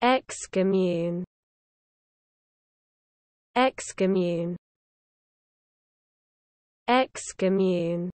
Excommune Excommune Excommune